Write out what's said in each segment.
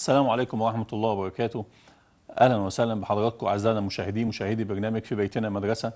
السلام عليكم ورحمة الله وبركاته أهلا وسهلا بحضراتكم أعزائنا المشاهدين مشاهدي برنامج في بيتنا مدرسة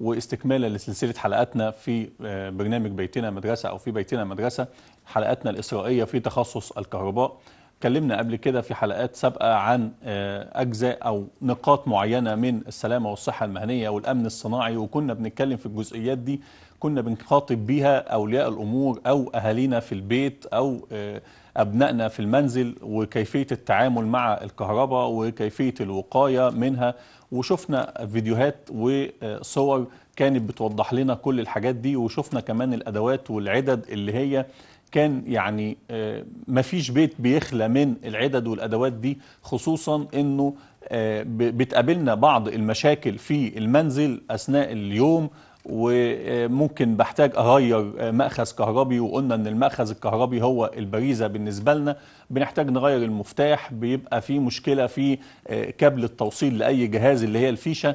واستكمالا لسلسلة حلقاتنا في آه، برنامج بيتنا مدرسة أو في بيتنا مدرسة حلقاتنا الإسرائية في تخصص الكهرباء اتكلمنا قبل كده في حلقات سابقة عن آه، أجزاء أو نقاط معينة من السلامة والصحة المهنية والأمن الصناعي وكنا بنتكلم في الجزئيات دي كنا بنخاطب بيها أولياء الأمور أو أهالينا في البيت أو آه، أبنائنا في المنزل وكيفية التعامل مع الكهرباء وكيفية الوقاية منها وشفنا فيديوهات وصور كانت بتوضح لنا كل الحاجات دي وشفنا كمان الأدوات والعدد اللي هي كان يعني آه، مفيش بيت بيخلى من العدد والأدوات دي خصوصا أنه آه، بتقابلنا بعض المشاكل في المنزل أثناء اليوم وممكن بحتاج اغير ماخذ كهربي وقلنا ان الماخذ الكهربي هو البريزه بالنسبه لنا بنحتاج نغير المفتاح بيبقى في مشكله في آه، كابل التوصيل لاي جهاز اللي هي الفيشه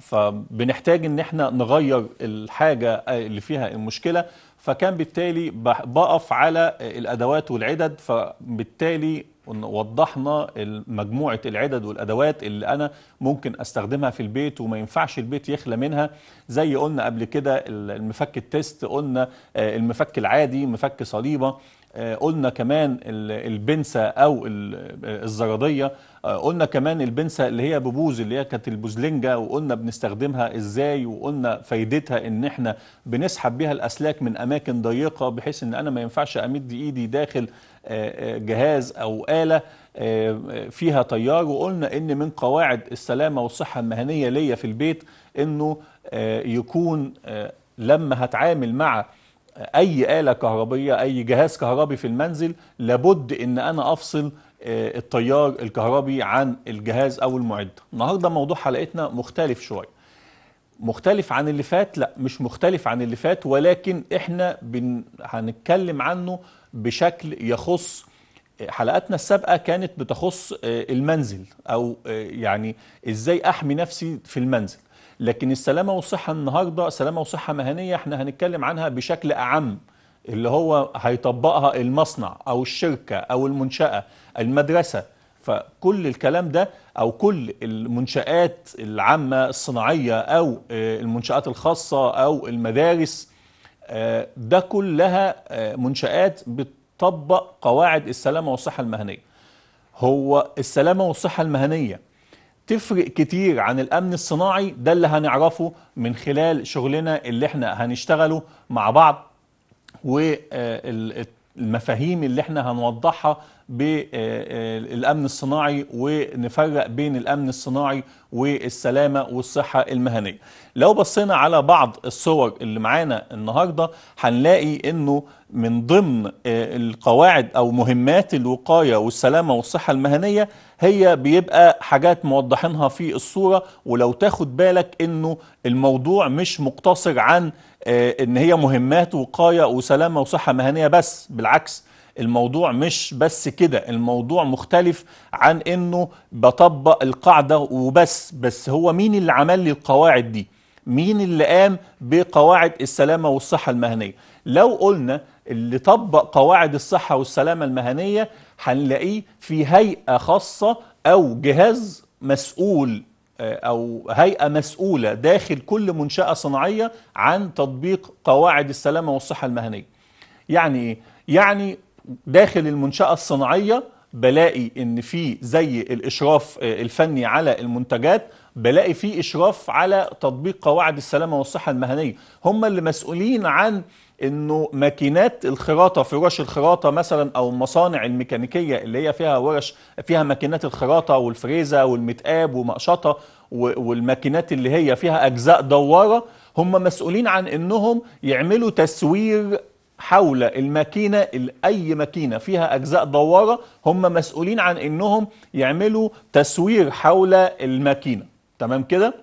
فبنحتاج ان احنا نغير الحاجه آه، اللي فيها المشكله فكان بالتالي بقف على الادوات والعدد فبالتالي وضحنا مجموعة العدد والأدوات اللي أنا ممكن أستخدمها في البيت وما ينفعش البيت يخلى منها زي قلنا قبل كده المفك التست قلنا آه، المفك العادي مفك صليبة آه، قلنا كمان البنسة أو آه، الزرادية قلنا كمان البنسة اللي هي ببوز اللي هي كانت البوزلنجة وقلنا بنستخدمها ازاي وقلنا فايدتها ان احنا بنسحب بيها الاسلاك من اماكن ضيقة بحيث ان انا ما ينفعش امد ايدي داخل آه، آه، جهاز او آلة آه، فيها تيار وقلنا ان من قواعد السلامة والصحة المهنية ليا في البيت انه يكون لما هتعامل مع اي آلة كهربية اي جهاز كهربي في المنزل لابد ان انا افصل آه، التيار الكهربي عن الجهاز او المعده النهارده موضوع حلقتنا مختلف شويه مختلف عن اللي فات لا مش مختلف عن اللي فات ولكن احنا بن... هنتكلم عنه بشكل يخص آه، حلقاتنا السابقه كانت بتخص آه، المنزل او يعني ازاي احمي نفسي في المنزل لكن السلامه والصحه النهارده سلامه وصحه مهنيه احنا هنتكلم عنها بشكل اعم اللي هو هيطبقها المصنع او الشركه او المنشاه المدرسة فكل الكلام ده أو كل المنشآت العامة الصناعية أو آه، المنشآت الخاصة أو المدارس آه، ده كلها آه، منشآت بتطبق قواعد السلامة والصحة المهنية هو السلامة والصحة المهنية تفرق كتير عن الأمن الصناعي ده اللي هنعرفه من خلال شغلنا اللي احنا هنشتغله مع بعض والمفاهيم اللي احنا هنوضحها بالامن الصناعي ونفرق بين الامن الصناعي والسلامه والصحه المهنيه لو بصينا على بعض الصور اللي معانا النهارده هنلاقي انه من ضمن آه، القواعد او مهمات الوقايه والسلامه والصحه المهنيه هي بيبقى حاجات موضحينها في الصوره ولو تاخد بالك انه الموضوع مش مقتصر عن آه، ان هي مهمات وقايه وسلامه وصحه مهنيه بس بالعكس الموضوع مش بس كده الموضوع مختلف عن انه بطبق القاعده وبس بس هو مين اللي عمل لي القواعد دي مين اللي قام بقواعد السلامه والصحه المهنيه لو قلنا اللي طبق قواعد الصحه والسلامه المهنيه هنلاقيه في هيئه خاصه او جهاز مسؤول آه، او هيئه مسؤوله داخل كل منشاه صناعيه عن تطبيق قواعد السلامه والصحه المهنيه يعني يعني داخل المنشأة الصناعية بلاقي ان في زي الاشراف آه، الفني على المنتجات بلاقي في اشراف على تطبيق قواعد السلامه والصحه المهنيه هم اللي مسؤولين عن انه ماكينات الخراطه ورش الخراطه مثلا او المصانع الميكانيكيه اللي هي فيها ورش فيها ماكينات الخراطه والفريزه والمتقاب ومقشطه والماكينات اللي هي فيها اجزاء دواره هم مسؤولين عن انهم يعملوا تسوير حول الماكينه اي ماكينه فيها اجزاء دواره هم مسؤولين عن انهم يعملوا تسوير حول الماكينه تمام كده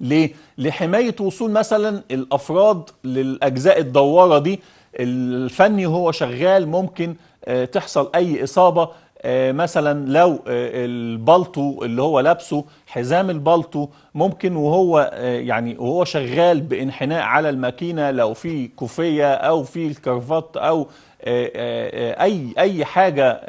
ليه لحمايه وصول مثلا الافراد للاجزاء الدواره دي الفني هو شغال ممكن آه، تحصل اي اصابه آه، مثلا لو آه، البلطو اللي هو لابسه حزام البلطو ممكن وهو آه، يعني وهو شغال بانحناء على الماكينه لو في كوفيه او في الكرفات او آه، آه، اي اي حاجه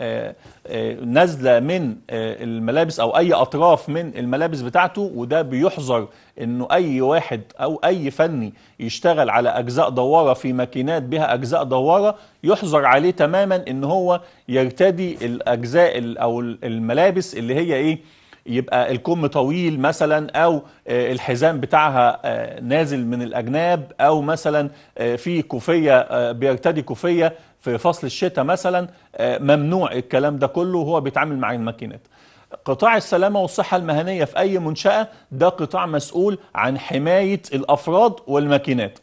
نازله من الملابس او اي اطراف من الملابس بتاعته وده بيحظر انه اي واحد او اي فني يشتغل على اجزاء دواره في ماكينات بها اجزاء دواره يحظر عليه تماما ان هو يرتدي الاجزاء او الملابس اللي هي ايه يبقى الكم طويل مثلا او آه، الحزام بتاعها آه، نازل من الاجناب او مثلا آه، في كوفيه بيرتدي كوفيه في فصل الشتاء مثلا ممنوع الكلام ده كله وهو بيتعامل مع الماكينات قطاع السلامة والصحة المهنية في أي منشأة ده قطاع مسؤول عن حماية الأفراد والماكينات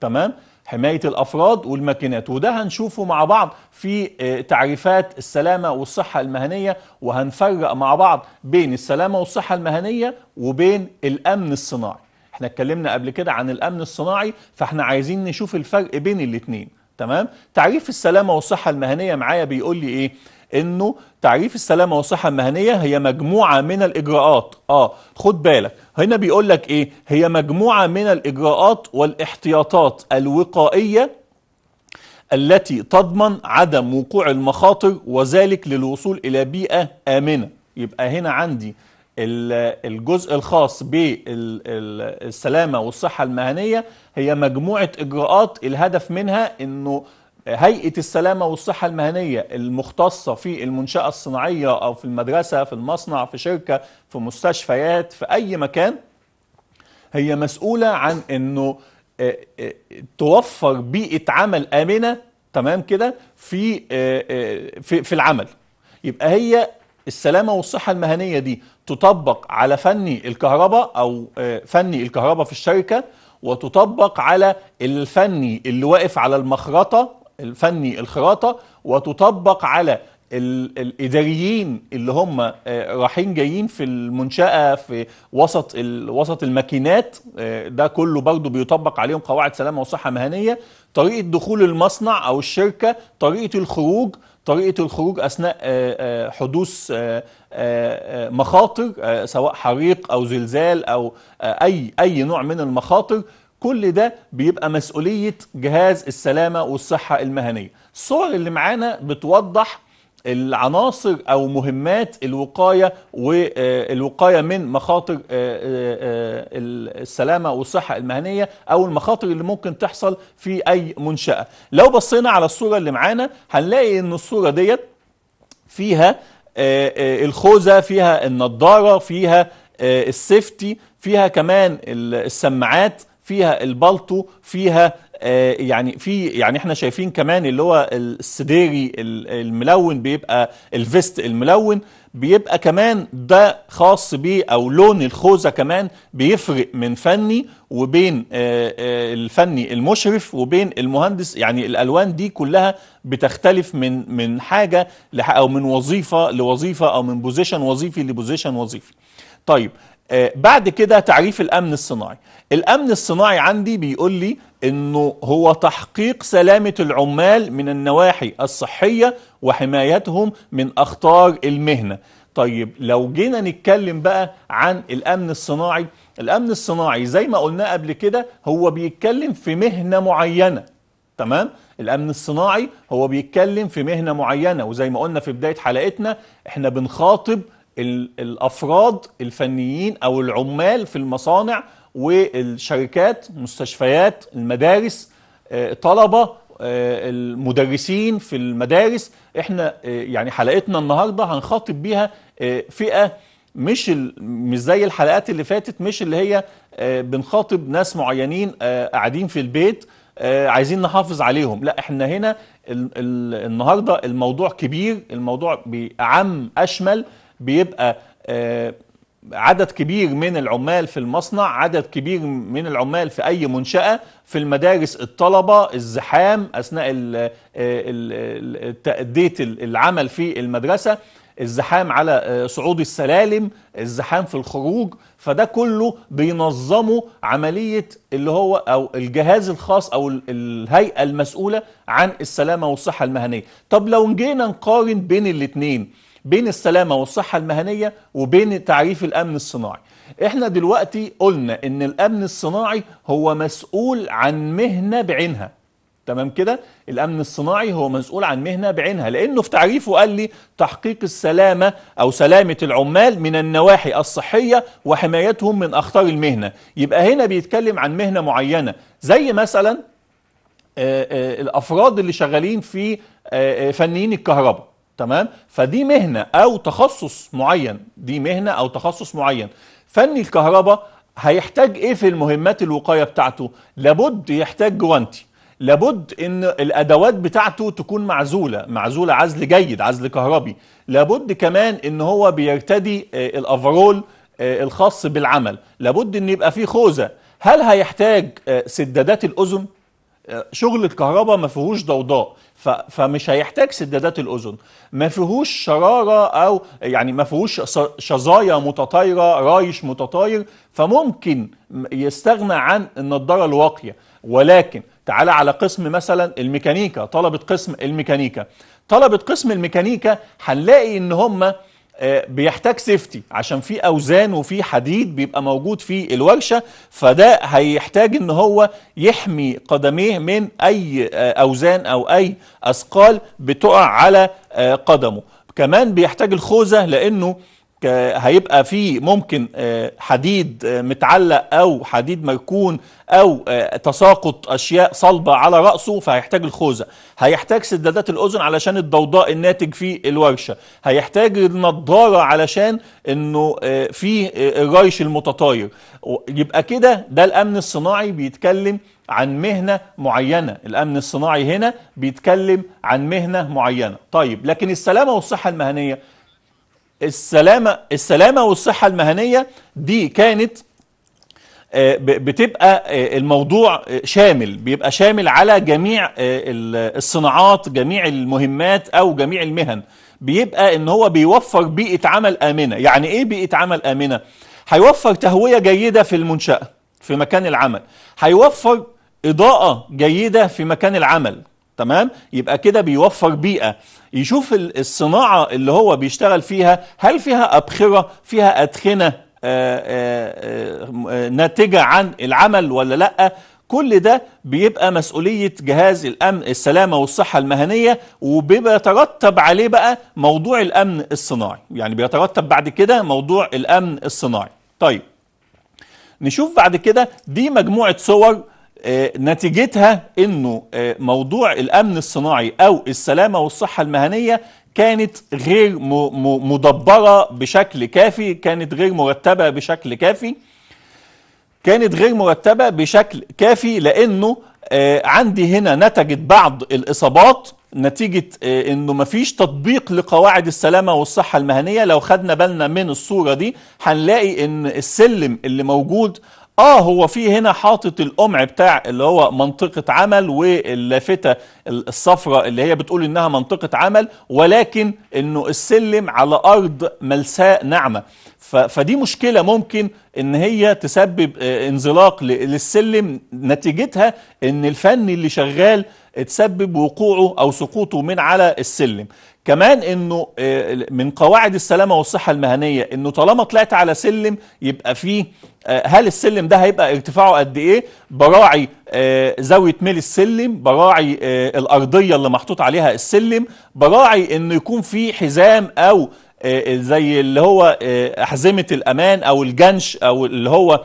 تمام حماية الأفراد والماكينات وده هنشوفه مع بعض في آه، تعريفات السلامة والصحة المهنية وهنفرق مع بعض بين السلامة والصحة المهنية وبين الأمن الصناعي احنا اتكلمنا قبل كده عن الأمن الصناعي فاحنا عايزين نشوف الفرق بين الاثنين تمام تعريف السلامة والصحة المهنية معايا بيقول لي ايه انه تعريف السلامه والصحه المهنيه هي مجموعه من الاجراءات اه خد بالك هنا بيقول لك ايه هي مجموعه من الاجراءات والاحتياطات الوقائيه التي تضمن عدم وقوع المخاطر وذلك للوصول إلى بيئة آمنة يبقى هنا عندي الجزء الخاص بالسلامة والصحة المهنية هي مجموعة إجراءات الهدف منها أنه هيئة السلامة والصحة المهنية المختصة في المنشأة الصناعية أو في المدرسة في المصنع في شركة في مستشفيات في أي مكان هي مسؤولة عن أنه آه، آه، توفر بيئة عمل آمنة تمام كده آه، في في, العمل يبقى هي السلامة والصحة المهنية دي تطبق على فني الكهرباء أو فني الكهرباء في الشركة وتطبق على الفني اللي واقف على المخرطة الفني الخراطه وتطبق على الاداريين اللي هم آه، رايحين جايين في المنشاه في وسط وسط الماكينات آه، ده كله برضه بيطبق عليهم قواعد سلامه وصحه مهنيه طريقه دخول المصنع او الشركه طريقه الخروج طريقه الخروج اثناء آه، حدوث مخاطر سواء حريق او زلزال او اي اي نوع من المخاطر كل ده بيبقى مسؤولية جهاز السلامة والصحة المهنية الصور اللي معانا بتوضح العناصر أو مهمات الوقاية والوقاية آه، من مخاطر آه، آه، السلامة والصحة المهنية أو المخاطر اللي ممكن تحصل في أي منشأة لو بصينا على الصورة اللي معانا هنلاقي أن الصورة ديت فيها الخوذة فيها النضارة فيها السيفتي فيها كمان السماعات فيها البالطو فيها آه، يعني في يعني احنا شايفين كمان اللي هو السديري الملون بيبقى الفيست الملون بيبقى كمان ده خاص بيه او لون الخوذه كمان بيفرق من فني وبين آه، آه، الفني المشرف وبين المهندس يعني الالوان دي كلها بتختلف من من حاجه او من وظيفه لوظيفه او من بوزيشن وظيفي لبوزيشن وظيفي طيب آه، بعد كده تعريف الامن الصناعي الامن الصناعي عندي بيقول لي انه هو تحقيق سلامه العمال من النواحي الصحيه وحمايتهم من اخطار المهنه طيب لو جينا نتكلم بقى عن الامن الصناعي الامن الصناعي زي ما قلنا قبل كده هو بيتكلم في مهنه معينه تمام الامن الصناعي هو بيتكلم في مهنه معينه وزي ما قلنا في بدايه حلقتنا احنا بنخاطب الافراد الفنيين او العمال في المصانع والشركات مستشفيات المدارس آه، طلبه آه، المدرسين في المدارس احنا آه، يعني حلقتنا النهارده هنخاطب بيها فئه مش مش زي الحلقات اللي فاتت مش اللي هي بنخاطب ناس معينين قاعدين في البيت عايزين نحافظ عليهم لا احنا هنا النهارده الموضوع كبير الموضوع بعم اشمل بيبقى آه، عدد كبير من العمال في المصنع عدد كبير من العمال في أي منشأة في المدارس الطلبة الزحام أثناء آه، آه، تأدية العمل في المدرسة الزحام على صعود السلالم الزحام في الخروج فده كله بينظموا عملية اللي هو أو الجهاز الخاص أو الهيئة المسؤولة عن السلامة والصحة المهنية طب لو جينا نقارن بين الاتنين بين السلامة والصحة المهنية وبين تعريف الأمن الصناعي احنا دلوقتي قلنا ان الأمن الصناعي هو مسؤول عن مهنة بعينها تمام كده الامن الصناعي هو مسؤول عن مهنه بعينها لانه في تعريفه قال لي تحقيق السلامه او سلامه العمال من النواحي الصحيه وحمايتهم من اخطار المهنه يبقى هنا بيتكلم عن مهنه معينه زي مثلا آه، آه، الافراد اللي شغالين في آه، فنيين الكهرباء تمام فدي مهنه او تخصص معين دي مهنه او تخصص معين فني الكهرباء هيحتاج ايه في المهمات الوقايه بتاعته لابد يحتاج جوانتي لابد ان الادوات بتاعته تكون معزوله معزوله عزل جيد عزل كهربي لابد كمان ان هو بيرتدي آه، الافرول آه، الخاص بالعمل لابد ان يبقى فيه خوذه هل هيحتاج آه، سدادات الاذن شغل الكهرباء ما فيهوش ضوضاء فمش هيحتاج سدادات الاذن ما فيهوش شراره او يعني ما فيهوش شظايا متطايره رايش متطاير فممكن يستغنى عن النضاره الواقيه ولكن تعالى على قسم مثلا الميكانيكا طلبه قسم الميكانيكا طلبه قسم الميكانيكا هنلاقي ان هم آه، بيحتاج سيفتي عشان في اوزان وفي حديد بيبقى موجود في الورشه فده هيحتاج ان هو يحمي قدميه من اي آه، اوزان او اي اثقال بتقع على آه، قدمه كمان بيحتاج الخوذه لانه آه، هيبقى في ممكن آه، حديد آه، متعلق او حديد مركون او تساقط اشياء صلبه على راسه فهيحتاج الخوذه هيحتاج سدادات الاذن علشان الضوضاء الناتج في الورشه هيحتاج النضاره علشان انه في الريش المتطاير يبقى كده ده الامن الصناعي بيتكلم عن مهنه معينه الامن الصناعي هنا بيتكلم عن مهنه معينه طيب لكن السلامه والصحه المهنيه السلامة السلامة والصحة المهنية دي كانت آه، بتبقى آه، الموضوع آه، شامل بيبقى شامل على جميع الصناعات جميع المهمات أو جميع المهن بيبقى ان هو بيوفر بيئة عمل آمنة يعني ايه بيئة عمل آمنة هيوفر تهوية جيدة في المنشأة في مكان العمل هيوفر إضاءة جيدة في مكان العمل تمام يبقى كده بيوفر بيئه يشوف الصناعه اللي هو بيشتغل فيها هل فيها ابخره فيها ادخنه آه، آه، آه، ناتجه عن العمل ولا لا كل ده بيبقى مسؤولية جهاز الأمن السلامة والصحة المهنية وبيترتب عليه بقى موضوع الأمن الصناعي يعني بيترتب بعد كده موضوع الأمن الصناعي طيب نشوف بعد كده دي مجموعة صور آه، نتيجتها انه آه، موضوع الامن الصناعي او السلامه والصحه المهنيه كانت غير مدبره بشكل كافي كانت غير مرتبه بشكل كافي كانت غير مرتبه بشكل كافي لانه آه، عندي هنا نتجت بعض الاصابات نتيجة انه مفيش تطبيق لقواعد السلامة والصحة المهنية لو خدنا بالنا من الصورة دي هنلاقي ان السلم اللي موجود اه هو في هنا حاطط القمع بتاع اللي هو منطقه عمل واللافته الصفراء اللي هي بتقول انها منطقه عمل ولكن انه السلم على ارض ملساء ناعمه فدي مشكله ممكن ان هي تسبب آه، انزلاق للسلم نتيجتها ان الفن اللي شغال تسبب وقوعه او سقوطه من على السلم كمان انه آه، من قواعد السلامه والصحه المهنيه انه طالما طلعت على سلم يبقى فيه آه، هل السلم ده هيبقى ارتفاعه قد ايه براعي آه، زاويه ميل السلم براعي الارضيه اللي محطوط عليها السلم براعي انه يكون في حزام او زي اللي هو احزمه الامان او الجنش او اللي هو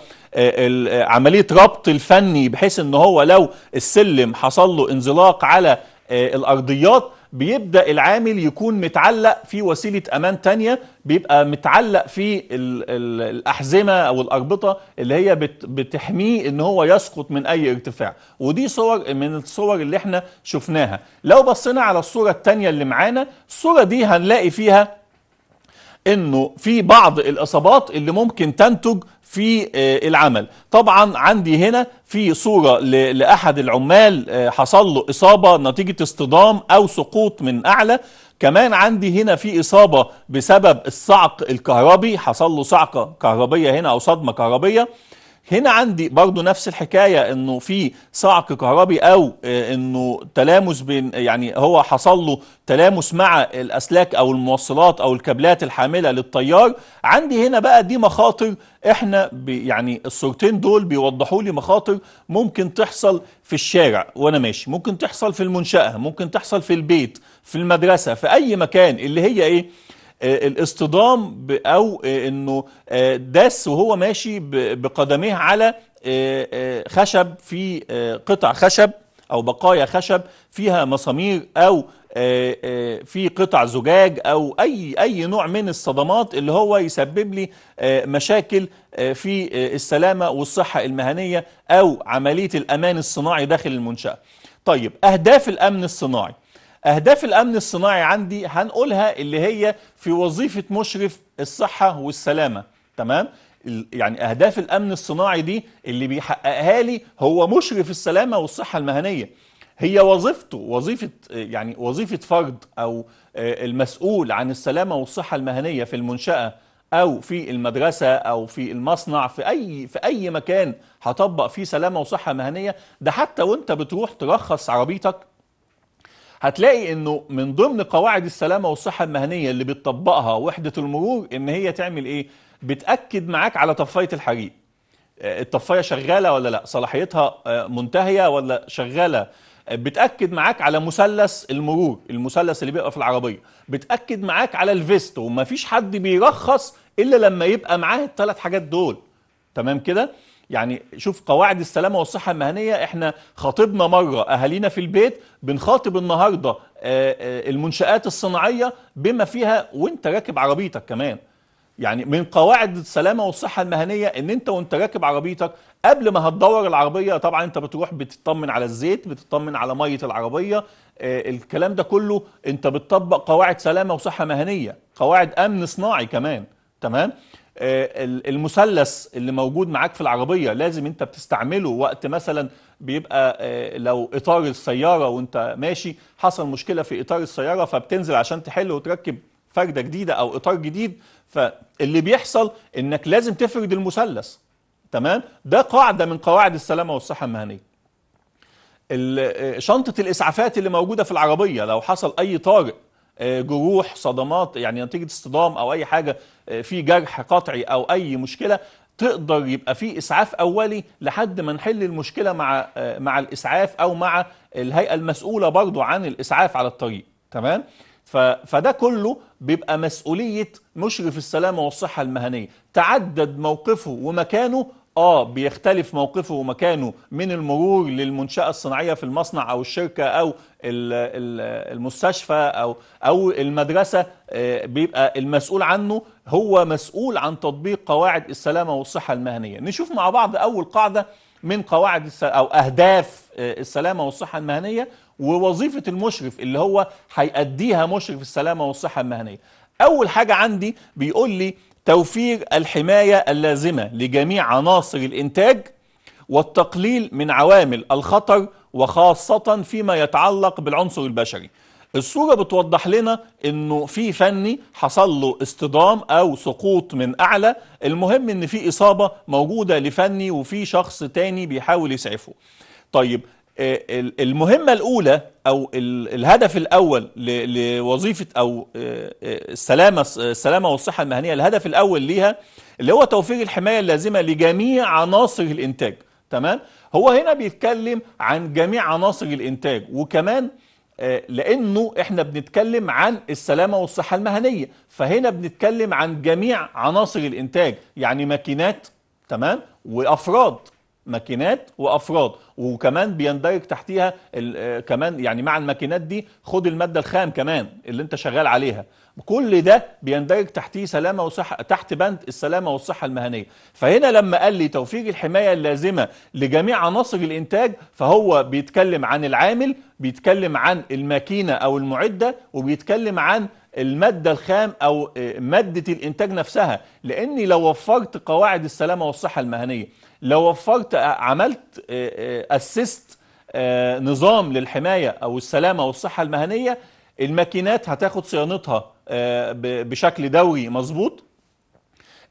عمليه ربط الفني بحيث ان هو لو السلم حصل له انزلاق على الارضيات بيبدأ العامل يكون متعلق في وسيلة أمان تانية بيبقى متعلق في الأحزمة أو الأربطة اللي هي بتحميه إن هو يسقط من أي ارتفاع ودي صور من الصور اللي احنا شفناها لو بصينا على الصورة التانية اللي معانا الصورة دي هنلاقي فيها انه في بعض الاصابات اللي ممكن تنتج في آه، العمل طبعا عندي هنا في صورة لأحد العمال آه، حصل له إصابة نتيجة اصطدام أو سقوط من أعلى كمان عندي هنا في إصابة بسبب الصعق الكهربي حصل له صعقة كهربية هنا أو صدمة كهربية هنا عندي برضو نفس الحكاية انه في صعق كهربي او آه، انه تلامس بين يعني هو حصل له تلامس مع الاسلاك او الموصلات او الكابلات الحاملة للتيار عندي هنا بقى دي مخاطر احنا يعني الصورتين دول بيوضحوا لي مخاطر ممكن تحصل في الشارع وانا ماشي ممكن تحصل في المنشأة ممكن تحصل في البيت في المدرسة في اي مكان اللي هي ايه آه، الاصطدام او آه، انه آه، دس وهو ماشي بقدميه على خشب في قطع خشب او بقايا خشب فيها مسامير او في قطع زجاج او اي اي نوع من الصدمات اللي هو يسبب لي مشاكل في السلامه والصحه المهنيه او عمليه الامان الصناعي داخل المنشاه. طيب اهداف الامن الصناعي اهداف الامن الصناعي عندي هنقولها اللي هي في وظيفه مشرف الصحه والسلامه تمام يعني اهداف الامن الصناعي دي اللي بيحققها لي هو مشرف السلامه والصحه المهنيه هي وظيفته وظيفه يعني وظيفه فرد او آه، المسؤول عن السلامه والصحه المهنيه في المنشاه او في المدرسه او في المصنع في اي في اي مكان هطبق فيه سلامه وصحه مهنيه ده حتى وانت بتروح ترخص عربيتك هتلاقي انه من ضمن قواعد السلامه والصحه المهنيه اللي بتطبقها وحده المرور ان هي تعمل ايه بتاكد معاك على طفايه الحريق آه، الطفايه شغاله ولا لا صلاحيتها آه، منتهيه ولا شغاله آه، بتاكد معاك على مثلث المرور المثلث اللي بيبقى في العربيه بتاكد معاك على الفيست ومفيش حد بيرخص الا لما يبقى معاه الثلاث حاجات دول تمام كده يعني شوف قواعد السلامه والصحه المهنيه احنا خاطبنا مره اهالينا في البيت بنخاطب النهارده آه، آه، المنشات الصناعيه بما فيها وانت راكب عربيتك كمان يعني من قواعد السلامه والصحه المهنيه ان انت وانت راكب عربيتك قبل ما هتدور العربيه طبعا انت بتروح بتطمن على الزيت بتطمن على ميه العربيه آه، الكلام ده كله انت بتطبق قواعد سلامه وصحه مهنيه قواعد امن صناعي كمان تمام آه، المثلث اللي موجود معاك في العربيه لازم انت بتستعمله وقت مثلا بيبقى آه، لو اطار السياره وانت ماشي حصل مشكله في اطار السياره فبتنزل عشان تحل وتركب فرده جديده او اطار جديد فاللي بيحصل انك لازم تفرد المثلث تمام ده قاعده من قواعد السلامه والصحه المهنيه آه، شنطه الاسعافات اللي موجوده في العربيه لو حصل اي طارئ آه، جروح صدمات يعني نتيجه اصطدام او اي حاجه آه، في جرح قطعي او اي مشكله تقدر يبقى في اسعاف اولي لحد ما نحل المشكله مع آه، مع الاسعاف او مع الهيئه المسؤوله برضو عن الاسعاف على الطريق تمام فده كله بيبقى مسؤوليه مشرف السلامه والصحه المهنيه تعدد موقفه ومكانه اه بيختلف موقفه ومكانه من المرور للمنشاه الصناعيه في المصنع او الشركه او المستشفى او او المدرسه آه، بيبقى المسؤول عنه هو مسؤول عن تطبيق قواعد السلامه والصحه المهنيه نشوف مع بعض اول قاعده من قواعد او اهداف آه، السلامه والصحه المهنيه ووظيفه المشرف اللي هو هيأديها مشرف السلامه والصحه المهنيه اول حاجه عندي بيقول لي توفير الحماية اللازمة لجميع عناصر الإنتاج والتقليل من عوامل الخطر وخاصة فيما يتعلق بالعنصر البشري الصورة بتوضح لنا انه في فني حصل له اصطدام او سقوط من اعلى المهم ان في اصابة موجودة لفني وفي شخص تاني بيحاول يسعفه طيب آه، المهمة الأولى أو الهدف الأول لوظيفة أو آه، آه، السلامة السلامة والصحة المهنية الهدف الأول ليها اللي هو توفير الحماية اللازمة لجميع عناصر الإنتاج تمام هو هنا بيتكلم عن جميع عناصر الإنتاج وكمان لأنه إحنا بنتكلم عن السلامة والصحة المهنية فهنا بنتكلم عن جميع عناصر الإنتاج يعني ماكينات تمام وأفراد ماكينات وافراد وكمان بيندرج تحتيها آه، كمان يعني مع الماكينات دي خد الماده الخام كمان اللي انت شغال عليها كل ده بيندرج تحتيه سلامه وصحه تحت بند السلامه والصحه المهنيه فهنا لما قال لي توفير الحمايه اللازمه لجميع عناصر الانتاج فهو بيتكلم عن العامل بيتكلم عن الماكينه او المعده وبيتكلم عن المادة الخام أو آه، مادة الإنتاج نفسها لأني لو وفرت قواعد السلامة والصحة المهنية لو وفرت عملت اسست آه، آه، آه، نظام للحمايه او السلامه والصحه المهنيه الماكينات هتاخد صيانتها بشكل دوري مظبوط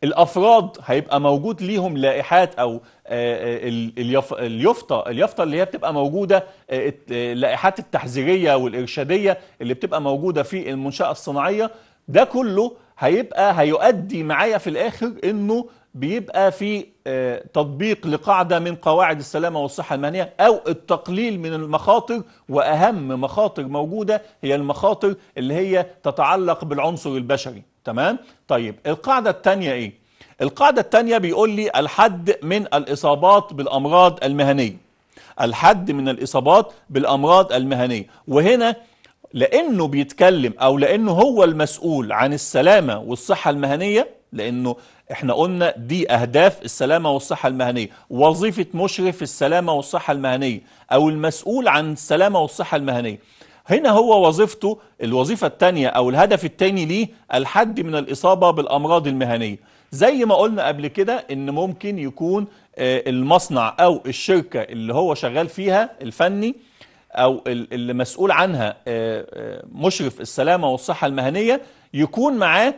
الافراد هيبقى موجود ليهم لائحات او اليافطه اليافطه اللي هي بتبقى موجوده اللائحات التحذيريه والارشاديه اللي بتبقى موجوده في المنشاه الصناعيه ده كله هيبقى هيؤدي معايا في الاخر انه بيبقى في آه، تطبيق لقاعدة من قواعد السلامة والصحة المهنية أو التقليل من المخاطر وأهم مخاطر موجودة هي المخاطر اللي هي تتعلق بالعنصر البشري تمام؟ طيب القاعدة الثانية إيه؟ القاعدة الثانية بيقول لي الحد من الإصابات بالأمراض المهنية الحد من الإصابات بالأمراض المهنية وهنا لأنه بيتكلم أو لأنه هو المسؤول عن السلامة والصحة المهنية لأنه احنا قلنا دي اهداف السلامه والصحه المهنيه وظيفه مشرف السلامه والصحه المهنيه او المسؤول عن السلامه والصحه المهنيه هنا هو وظيفته الوظيفه الثانيه او الهدف الثاني ليه الحد من الاصابه بالامراض المهنيه زي ما قلنا قبل كده ان ممكن يكون آه، المصنع او الشركه اللي هو شغال فيها الفني او اللي مسؤول عنها آه، آه، مشرف السلامه والصحه المهنيه يكون معاه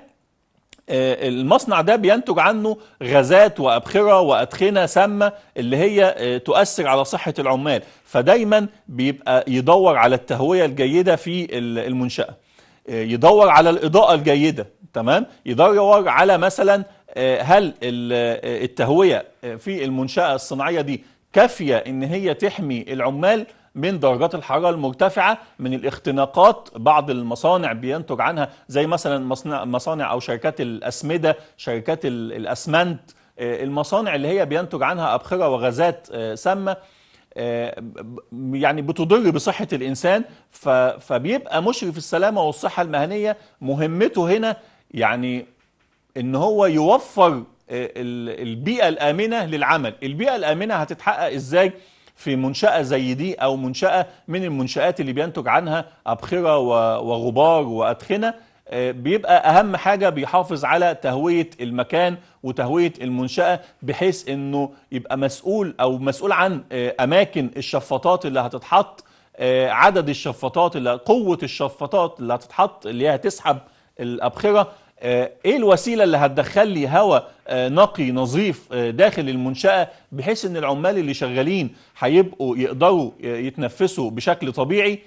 آه، المصنع ده بينتج عنه غازات وأبخرة وأدخنة سامة اللي هي آه، تؤثر على صحة العمال فدايما بيبقى يدور على التهوية الجيدة في المنشأة آه، يدور على الإضاءة الجيدة تمام يدور على مثلا هل التهوية في المنشأة الصناعية دي كافية إن هي تحمي العمال من درجات الحرارة المرتفعة من الاختناقات بعض المصانع بينتج عنها زي مثلا مصنع مصانع أو شركات الأسمدة شركات الأسمنت آه، المصانع اللي هي بينتج عنها أبخرة وغازات آه، سامة آه، يعني بتضر بصحة الإنسان فبيبقى مشرف السلامة والصحة المهنية مهمته هنا يعني إن هو يوفر البيئة الآمنة للعمل البيئة الآمنة هتتحقق إزاي؟ في منشأة زي دي أو منشأة من المنشآت اللي بينتج عنها أبخرة وغبار وأدخنة آه، بيبقى أهم حاجة بيحافظ على تهوية المكان وتهوية المنشأة بحيث أنه يبقى مسؤول أو مسؤول عن آه، أماكن الشفاطات اللي هتتحط آه، عدد الشفاطات اللي قوة الشفاطات اللي هتتحط اللي هي هتسحب الأبخرة آه، ايه الوسيله اللي هتدخل لي هواء آه، نقي نظيف آه، داخل المنشاه بحيث ان العمال اللي شغالين هيبقوا يقدروا يتنفسوا بشكل طبيعي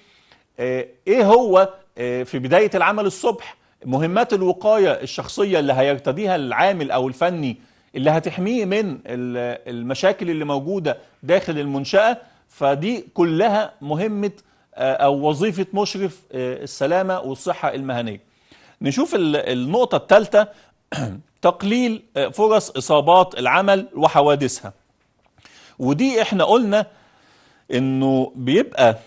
ايه هو في بدايه العمل الصبح مهمات الوقايه الشخصيه اللي هيرتديها العامل او الفني اللي هتحميه من المشاكل اللي موجوده داخل المنشاه فدي كلها مهمه او وظيفه مشرف السلامه والصحه المهنيه نشوف النقطة الثالثة تقليل آه، فرص إصابات العمل وحوادثها ودي احنا قلنا انه بيبقى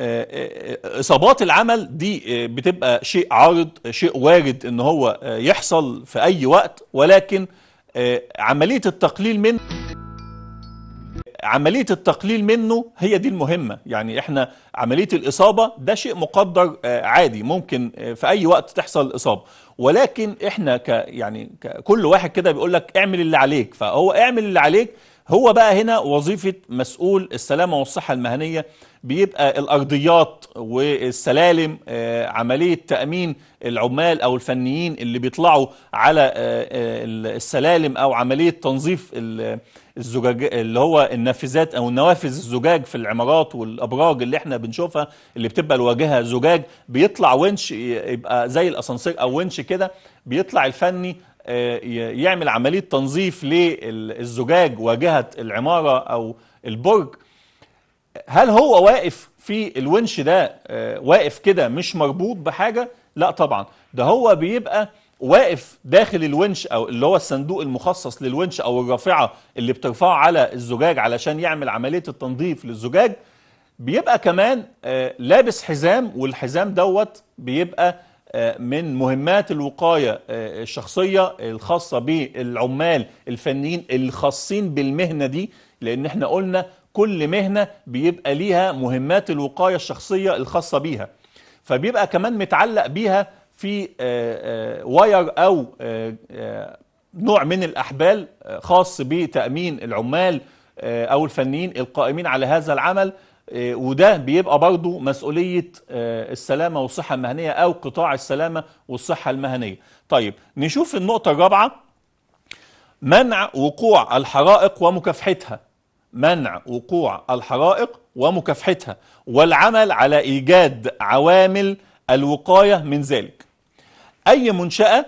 آه، آه، اصابات العمل دي بتبقى شيء عارض شيء وارد ان هو يحصل في اي وقت ولكن عمليه التقليل منه عملية التقليل منه هي دي المهمة يعني احنا عملية الإصابة ده شيء مقدر آه، عادي ممكن آه، في أي وقت تحصل إصابة ولكن احنا ك يعني كل واحد كده بيقول لك اعمل اللي عليك فهو اعمل اللي عليك هو بقى هنا وظيفة مسؤول السلامة والصحة المهنية بيبقى الأرضيات والسلالم آه، عملية تأمين العمال أو الفنيين اللي بيطلعوا على آه، آه، السلالم أو عملية تنظيف الزجاج اللي هو النافذات أو النوافذ الزجاج في العمارات والأبراج اللي احنا بنشوفها اللي بتبقى الواجهة زجاج بيطلع ونش يبقى زي الأسانسير أو ونش كده بيطلع الفني آه، يعمل عملية تنظيف للزجاج واجهة العمارة أو البرج هل هو واقف في الونش ده آه، واقف كده مش مربوط بحاجة؟ لا طبعا ده هو بيبقى واقف داخل الونش أو اللي هو الصندوق المخصص للونش أو الرافعة اللي بترفعه على الزجاج علشان يعمل عملية التنظيف للزجاج بيبقى كمان آه، لابس حزام والحزام دوت بيبقى آه، من مهمات الوقاية آه، الشخصية الخاصة بالعمال الفنيين الخاصين بالمهنة دي لأن احنا قلنا كل مهنة بيبقى ليها مهمات الوقاية الشخصية الخاصة بيها فبيبقى كمان متعلق بيها في واير آه، أو نوع من الأحبال خاص بتأمين العمال أو الفنيين القائمين على هذا العمل آه، وده بيبقى برضه مسؤولية آه، السلامة والصحة المهنية أو قطاع السلامة والصحة المهنية طيب نشوف النقطة الرابعة منع وقوع الحرائق ومكافحتها منع وقوع الحرائق ومكافحتها والعمل على إيجاد عوامل الوقاية من ذلك أي منشأة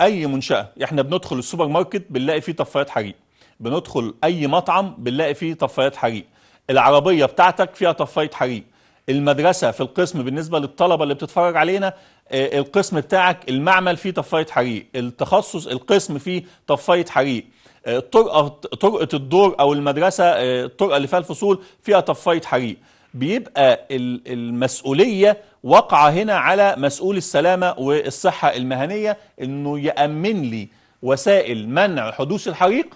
أي منشأة إحنا بندخل السوبر ماركت بنلاقي فيه طفايات حريق بندخل أي مطعم بنلاقي فيه طفايات حريق العربيه بتاعتك فيها طفايه حريق المدرسه في القسم بالنسبه للطلبه اللي بتتفرج علينا آه، القسم بتاعك المعمل فيه طفايه حريق التخصص القسم فيه طفايه حريق آه، طرقه طرقه الدور او المدرسه آه، الطرقه اللي فيها الفصول فيها طفايه حريق بيبقى المسؤوليه واقعه هنا على مسؤول السلامه والصحه المهنيه انه يامن لي وسائل منع حدوث الحريق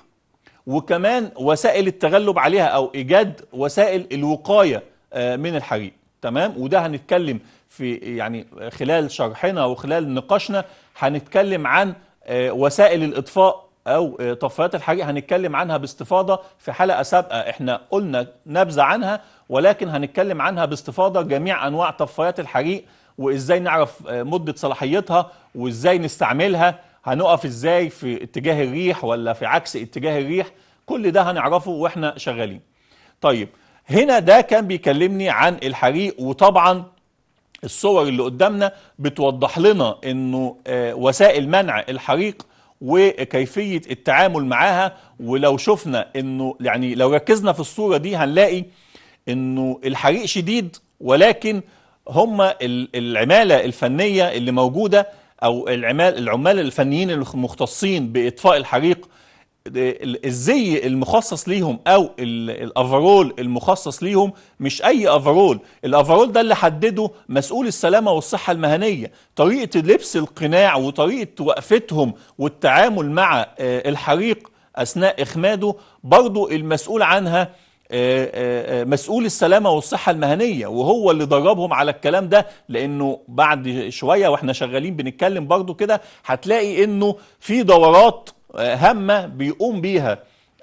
وكمان وسائل التغلب عليها او ايجاد وسائل الوقايه آه، من الحريق تمام وده هنتكلم في يعني خلال شرحنا وخلال نقاشنا هنتكلم عن آه، وسائل الاطفاء او آه، طفايات الحريق هنتكلم عنها باستفاضه في حلقه سابقه احنا قلنا نبذه عنها ولكن هنتكلم عنها باستفاضه جميع انواع طفايات الحريق وازاي نعرف مده صلاحيتها وازاي نستعملها هنقف ازاي في اتجاه الريح ولا في عكس اتجاه الريح كل ده هنعرفه واحنا شغالين طيب هنا ده كان بيكلمني عن الحريق وطبعا الصور اللي قدامنا بتوضح لنا انه آه، وسائل منع الحريق وكيفية التعامل معاها ولو شفنا انه يعني لو ركزنا في الصورة دي هنلاقي انه الحريق شديد ولكن هم العمالة الفنية اللي موجودة او العمال العمال الفنيين المختصين باطفاء الحريق الزي المخصص ليهم او الافرول المخصص ليهم مش اي افرول الافرول ده اللي حدده مسؤول السلامه والصحه المهنيه طريقه لبس القناع وطريقه وقفتهم والتعامل مع آه، الحريق اثناء اخماده برضو المسؤول عنها آه، آه، آه، مسؤول السلامه والصحه المهنيه وهو اللي دربهم على الكلام ده لانه بعد شويه واحنا شغالين بنتكلم برضو كده هتلاقي انه في دورات هامه بيقوم بيها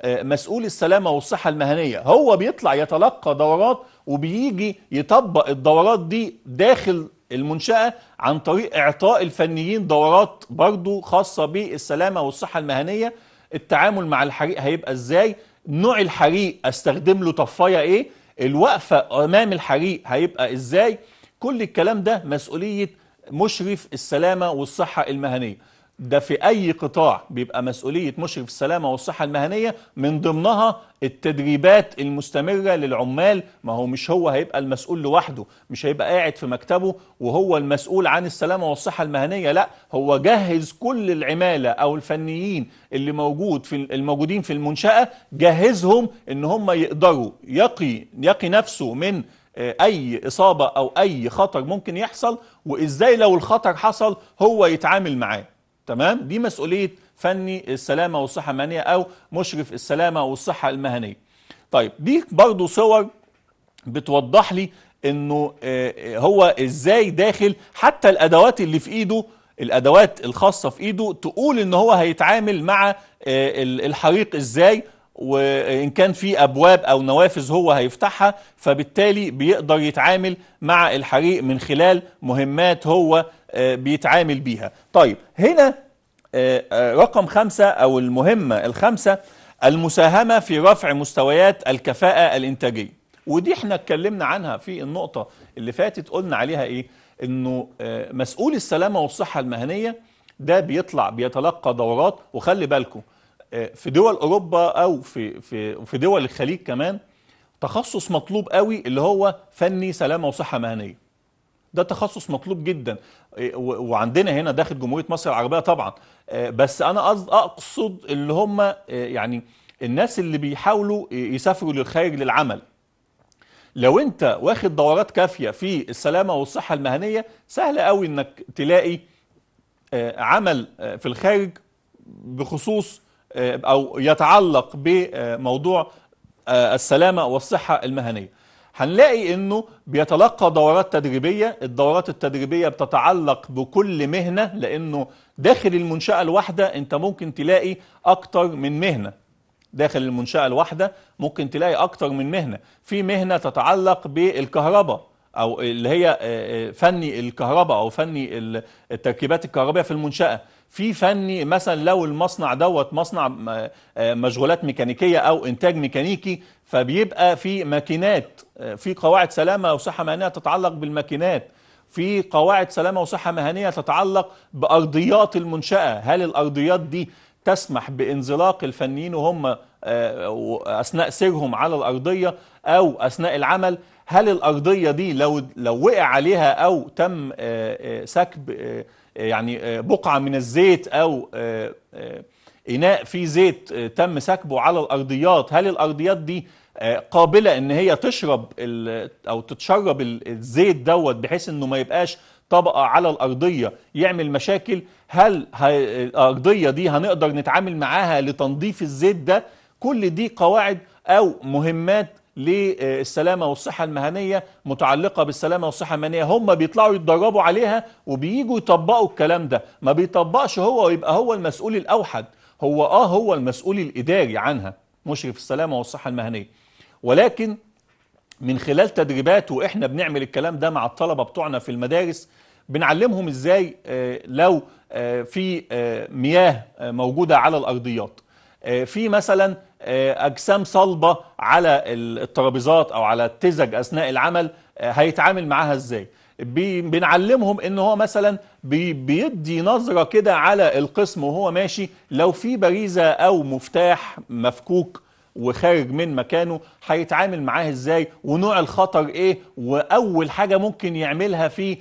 مسؤول السلامه والصحه المهنيه هو بيطلع يتلقى دورات وبيجي يطبق الدورات دي داخل المنشأة عن طريق إعطاء الفنيين دورات برضو خاصة بالسلامة والصحة المهنية التعامل مع الحريق هيبقى إزاي نوع الحريق استخدم له طفايه ايه الوقفه امام الحريق هيبقى ازاي كل الكلام ده مسؤوليه مشرف السلامه والصحه المهنيه ده في أي قطاع بيبقى مسؤولية مشرف السلامة والصحة المهنية من ضمنها التدريبات المستمرة للعمال ما هو مش هو هيبقى المسؤول لوحده مش هيبقى قاعد في مكتبه وهو المسؤول عن السلامة والصحة المهنية لا هو جهز كل العمالة أو الفنيين اللي موجود في الموجودين في المنشأة جهزهم إن هم يقدروا يقي يقي نفسه من آه، اي اصابه او اي خطر ممكن يحصل وازاي لو الخطر حصل هو يتعامل معاه تمام دي مسؤوليه فني السلامه والصحه المهنيه او مشرف السلامه والصحه المهنيه طيب دي برضو صور بتوضح لي انه آه، آه، هو ازاي داخل حتى الادوات اللي في ايده الادوات الخاصه في ايده تقول ان هو هيتعامل مع آه، الحريق ازاي وان كان في ابواب او نوافذ هو هيفتحها فبالتالي بيقدر يتعامل مع الحريق من خلال مهمات هو آه، بيتعامل بيها طيب هنا آه، آه، رقم خمسة أو المهمة الخمسة المساهمة في رفع مستويات الكفاءة الإنتاجية ودي احنا اتكلمنا عنها في النقطة اللي فاتت قلنا عليها ايه انه مسؤول السلامة والصحة المهنية ده بيطلع بيتلقى دورات وخلي بالكم في دول اوروبا او في في في دول الخليج كمان تخصص مطلوب قوي اللي هو فني سلامه وصحه مهنيه ده تخصص مطلوب جدا إيه، وعندنا هنا داخل جمهوريه مصر العربيه طبعا إيه، بس انا اقصد اللي هم إيه، يعني الناس اللي بيحاولوا يسافروا للخارج للعمل لو انت واخد دورات كافيه في السلامه والصحه المهنيه سهل قوي انك تلاقي عمل في الخارج بخصوص او يتعلق بموضوع السلامه والصحه المهنيه هنلاقي انه بيتلقى دورات تدريبيه الدورات التدريبيه بتتعلق بكل مهنه لانه داخل المنشاه الواحده انت ممكن تلاقي اكتر من مهنه داخل المنشاه الواحده ممكن تلاقي اكتر من مهنه في مهنه تتعلق بالكهرباء او اللي هي آه، آه، فني الكهرباء او فني التركيبات الكهربائيه في المنشاه في فني مثلا لو المصنع دوت مصنع آه، آه، مشغولات ميكانيكيه او انتاج ميكانيكي فبيبقى في ماكينات آه، في قواعد سلامه وصحه مهنيه تتعلق بالماكينات في قواعد سلامه وصحه مهنيه تتعلق بارضيات المنشاه هل الارضيات دي تسمح بانزلاق الفنيين وهم اثناء سيرهم على الارضيه او اثناء العمل هل الارضيه دي لو لو وقع عليها او تم سكب يعني آه، بقعة من الزيت أو آه، آه، إناء فيه زيت تم سكبه على الأرضيات هل الأرضيات دي قابلة إن هي تشرب أو تتشرب الزيت دوت بحيث إنه ما يبقاش طبقة على الأرضية يعمل مشاكل هل الأرضية دي هنقدر نتعامل معاها لتنظيف الزيت ده كل دي قواعد أو مهمات للسلامه والصحه المهنيه متعلقه بالسلامه والصحه المهنيه هم بيطلعوا يتدربوا عليها وبييجوا يطبقوا الكلام ده ما بيطبقش هو ويبقى هو المسؤول الاوحد هو اه هو المسؤول الاداري عنها مشرف السلامه والصحه المهنيه ولكن من خلال تدريبات واحنا بنعمل الكلام ده مع الطلبه بتوعنا في المدارس بنعلمهم ازاي آه، لو آه، في آه، مياه موجوده على الارضيات آه، في مثلا آه، اجسام صلبه على الترابيزات او على التزج اثناء العمل آه، هيتعامل معاها ازاي بنعلمهم ان هو مثلا بيدي نظره كده على القسم وهو ماشي لو في باريزه او مفتاح مفكوك وخارج من مكانه هيتعامل معاه ازاي ونوع الخطر ايه واول حاجه ممكن يعملها في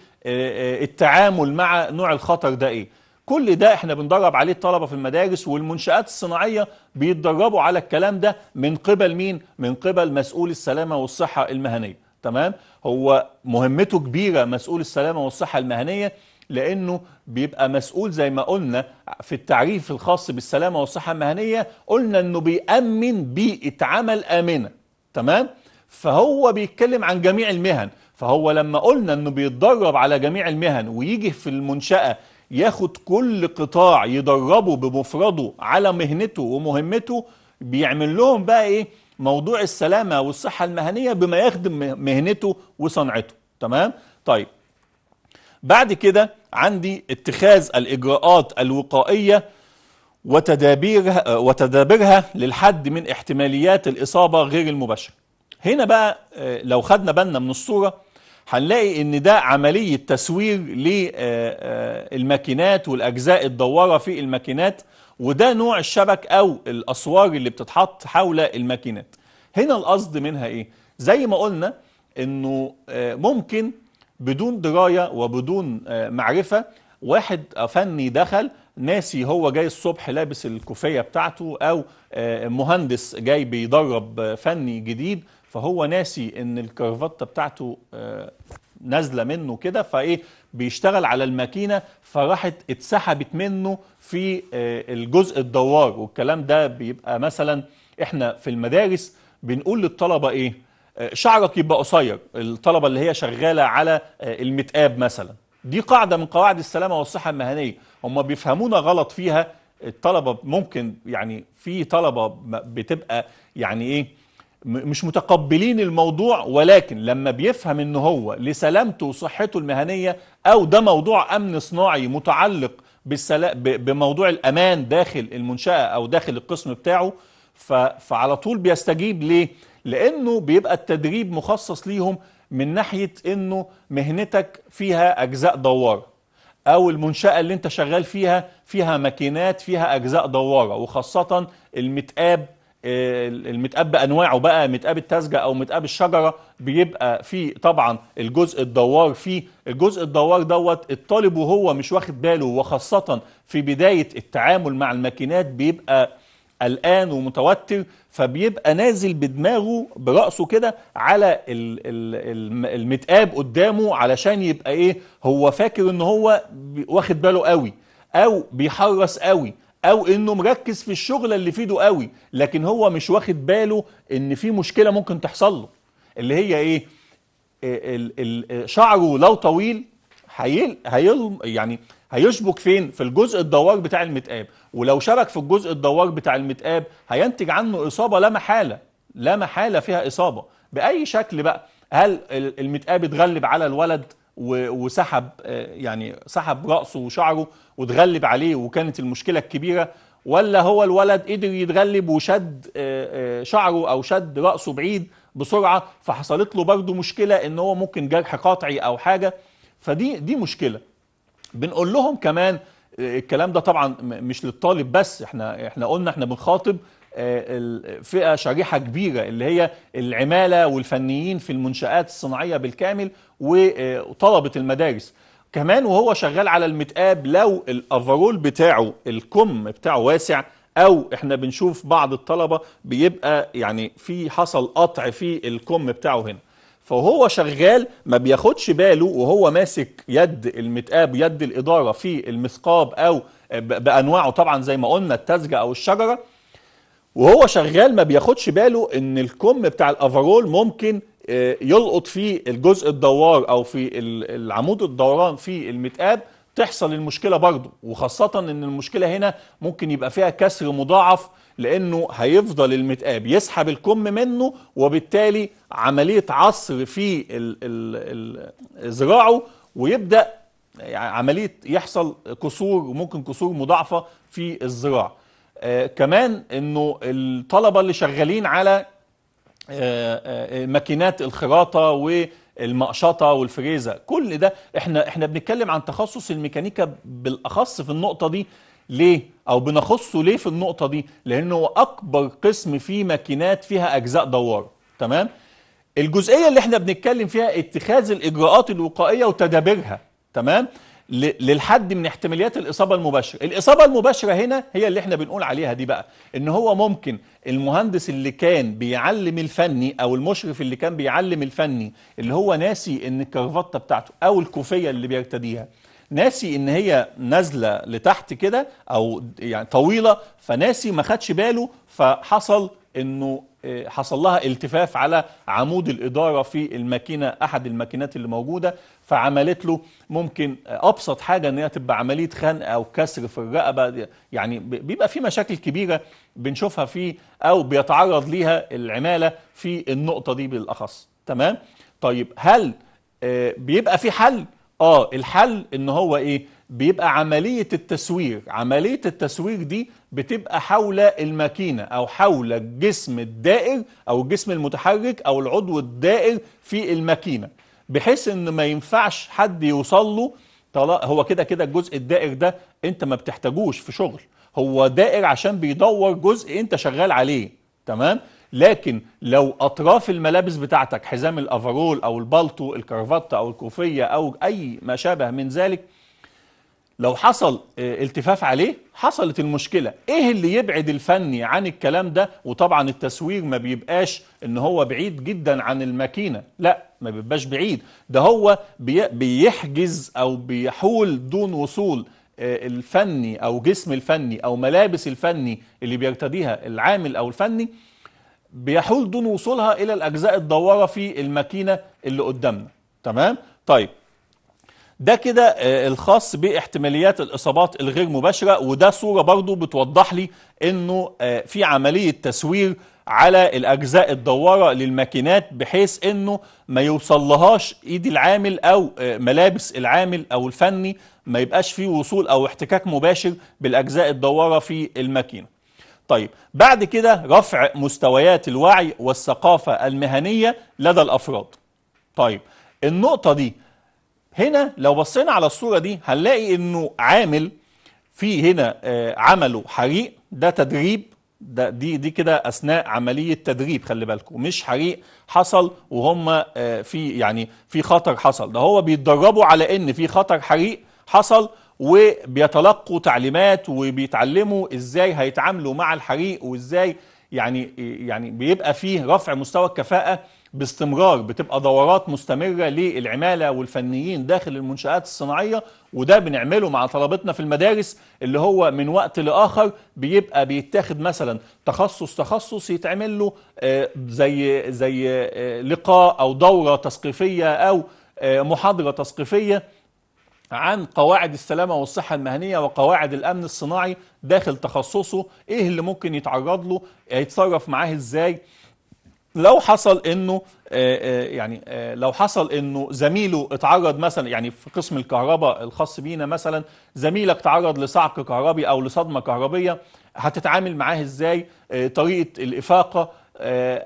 التعامل مع نوع الخطر ده ايه كل ده احنا بندرب عليه الطلبة في المدارس والمنشآت الصناعية بيتدربوا على الكلام ده من قبل مين؟ من قبل مسؤول السلامة والصحة المهنية تمام؟ هو مهمته كبيرة مسؤول السلامة والصحة المهنية لانه بيبقى مسؤول زي ما قلنا في التعريف الخاص بالسلامه والصحه المهنيه قلنا انه بيامن بيئه عمل امنه تمام فهو بيتكلم عن جميع المهن فهو لما قلنا انه بيتدرب على جميع المهن ويجي في المنشاه ياخد كل قطاع يدربه بمفرده على مهنته ومهمته بيعمل لهم بقى ايه موضوع السلامه والصحه المهنيه بما يخدم مهنته وصنعته تمام طيب بعد كده عندي اتخاذ الاجراءات الوقائيه وتدابيرها وتدابيرها للحد من احتماليات الاصابه غير المباشره هنا بقى آه، لو خدنا بالنا من الصوره هنلاقي ان ده عملية تسوير للماكينات آه، آه، والاجزاء الدوارة في الماكينات وده نوع الشبك او الاسوار اللي بتتحط حول الماكينات هنا القصد منها ايه زي ما قلنا انه آه، ممكن بدون دراية وبدون معرفة واحد فني دخل ناسي هو جاي الصبح لابس الكوفية بتاعته أو مهندس جاي بيدرب فني جديد فهو ناسي ان الكرفطه بتاعته آه، نازله منه كده فايه بيشتغل على الماكينه فراحت اتسحبت منه في آه، الجزء الدوار والكلام ده بيبقى مثلا احنا في المدارس بنقول للطلبه ايه آه، شعرك يبقى قصير الطلبه اللي هي شغاله على المتقاب مثلا دي قاعده من قواعد السلامه والصحه المهنيه هم بيفهمونا غلط فيها الطلبه ممكن يعني في طلبه بتبقى يعني ايه مش متقبلين الموضوع ولكن لما بيفهم ان هو لسلامته وصحته المهنية او ده موضوع امن صناعي متعلق بموضوع الامان داخل المنشأة او داخل القسم بتاعه فعلى طول بيستجيب ليه لانه بيبقى التدريب مخصص ليهم من ناحية انه مهنتك فيها اجزاء دوارة او المنشأة اللي انت شغال فيها فيها ماكينات فيها اجزاء دوارة وخاصة المتقاب المتقاب بانواعه بقى متقاب التسجه او متقاب الشجره بيبقى في طبعا الجزء الدوار فيه الجزء الدوار دوت الطالب وهو مش واخد باله وخاصه في بدايه التعامل مع الماكينات بيبقى قلقان ومتوتر فبيبقى نازل بدماغه براسه كده على المتقاب قدامه علشان يبقى ايه هو فاكر ان هو واخد باله قوي او بيحرص قوي او انه مركز في الشغله اللي في ايده قوي لكن هو مش واخد باله ان في مشكله ممكن تحصل له اللي هي ايه آه، آه، شعره لو طويل هيل هيل يعني هيشبك فين في الجزء الدوار بتاع المتقاب ولو شبك في الجزء الدوار بتاع المتقاب هينتج عنه اصابه لا محاله لا محاله فيها اصابه باي شكل بقى هل المتقاب اتغلب على الولد وسحب آه، يعني سحب رأسه وشعره واتغلب عليه وكانت المشكلة الكبيرة ولا هو الولد قدر يتغلب وشد آه، آه، شعره أو شد رأسه بعيد بسرعة فحصلت له برضه مشكلة إن هو ممكن جرح قطعي أو حاجة فدي دي مشكلة بنقول لهم كمان الكلام ده طبعا مش للطالب بس احنا احنا قلنا احنا بنخاطب فئه شريحه كبيره اللي هي العماله والفنيين في المنشات الصناعيه بالكامل وطلبه المدارس كمان وهو شغال على المتقاب لو الافرول بتاعه الكم بتاعه واسع او احنا بنشوف بعض الطلبه بيبقى يعني في حصل قطع في الكم بتاعه هنا فهو شغال ما بياخدش باله وهو ماسك يد المتقاب يد الاداره في المثقاب او بانواعه طبعا زي ما قلنا التزجه او الشجره وهو شغال ما بياخدش باله ان الكم بتاع الافرول ممكن آه، يلقط في الجزء الدوار او في العمود الدوران في المتقاب تحصل المشكله برضه وخاصه ان المشكله هنا ممكن يبقى فيها كسر مضاعف لانه هيفضل المتقاب يسحب الكم منه وبالتالي عمليه عصر في زراعه ويبدا يعني عمليه يحصل كسور وممكن كسور مضاعفه في الزراعه آه كمان انه الطلبه اللي شغالين على آه، آه، ماكينات الخراطه والمقشطه والفريزه كل ده احنا احنا بنتكلم عن تخصص الميكانيكا بالاخص في النقطه دي ليه او بنخصه ليه في النقطه دي لانه اكبر قسم فيه ماكينات فيها اجزاء دواره تمام الجزئيه اللي احنا بنتكلم فيها اتخاذ الاجراءات الوقائيه وتدابيرها تمام للحد من احتماليات الاصابه المباشره الاصابه المباشره هنا هي اللي احنا بنقول عليها دي بقى ان هو ممكن المهندس اللي كان بيعلم الفني او المشرف اللي كان بيعلم الفني اللي هو ناسي ان الكرفطة بتاعته او الكوفيه اللي بيرتديها ناسي ان هي نازله لتحت كده او يعني طويله فناسي ما خدش باله فحصل انه آه، حصل لها التفاف على عمود الإدارة في الماكينة أحد الماكينات اللي موجودة فعملت له ممكن ابسط حاجه ان هي تبقى عمليه خنق او كسر في الرقبه يعني بيبقى في مشاكل كبيره بنشوفها في او بيتعرض ليها العماله في النقطه دي بالاخص تمام طيب هل آه، بيبقى في حل اه الحل ان هو ايه بيبقى عملية التسوير عملية التسوير دي بتبقى حول الماكينة أو حول الجسم الدائر أو الجسم المتحرك أو العضو الدائر في الماكينة بحيث ان ما ينفعش حد يوصل له طلع هو كده كده الجزء الدائر ده انت ما بتحتاجوش في شغل هو دائر عشان بيدور جزء انت شغال عليه تمام لكن لو اطراف الملابس بتاعتك حزام الافرول او البالطو الكرافته او الكوفيه او اي ما شابه من ذلك لو حصل آه، التفاف عليه حصلت المشكلة ايه اللي يبعد الفني عن الكلام ده وطبعا التسويق ما بيبقاش ان هو بعيد جدا عن الماكينة لا ما بيبقاش بعيد ده هو بيحجز او بيحول دون وصول آه، الفني او جسم الفني او ملابس الفني اللي بيرتديها العامل او الفني بيحول دون وصولها الى الاجزاء الدوارة في الماكينة اللي قدامنا تمام طيب ده كده آه، الخاص باحتماليات الاصابات الغير مباشره وده صوره برضو بتوضح لي انه آه، في عمليه تسوير على الاجزاء الدواره للماكينات بحيث انه ما يوصلهاش ايد العامل او آه، ملابس العامل او الفني ما يبقاش فيه وصول او احتكاك مباشر بالاجزاء الدواره في الماكينه. طيب بعد كده رفع مستويات الوعي والثقافه المهنيه لدى الافراد. طيب النقطه دي هنا لو بصينا على الصورة دي هنلاقي انه عامل في هنا آه، عمله حريق ده تدريب ده دي دي كده اثناء عمليه تدريب خلي بالكم مش حريق حصل وهم آه، في يعني في خطر حصل ده هو بيتدربوا على ان في خطر حريق حصل وبيتلقوا تعليمات وبيتعلموا ازاي هيتعاملوا مع الحريق وازاي يعني يعني بيبقى فيه رفع مستوى الكفاءه باستمرار بتبقى دورات مستمره للعماله والفنيين داخل المنشات الصناعيه وده بنعمله مع طلبتنا في المدارس اللي هو من وقت لاخر بيبقى بيتاخد مثلا تخصص تخصص يتعمل له آه، زي زي آه، لقاء او دوره تثقيفيه او آه، محاضره تثقيفيه عن قواعد السلامة والصحة المهنية وقواعد الأمن الصناعي داخل تخصصه إيه اللي ممكن يتعرض له يتصرف معاه إزاي لو حصل انه آه، آه، يعني آه، لو حصل انه زميله اتعرض مثلا يعني في قسم الكهرباء الخاص بينا مثلا زميلك تعرض لصعق كهربي او لصدمه كهربيه هتتعامل معاه ازاي طريقه الافاقه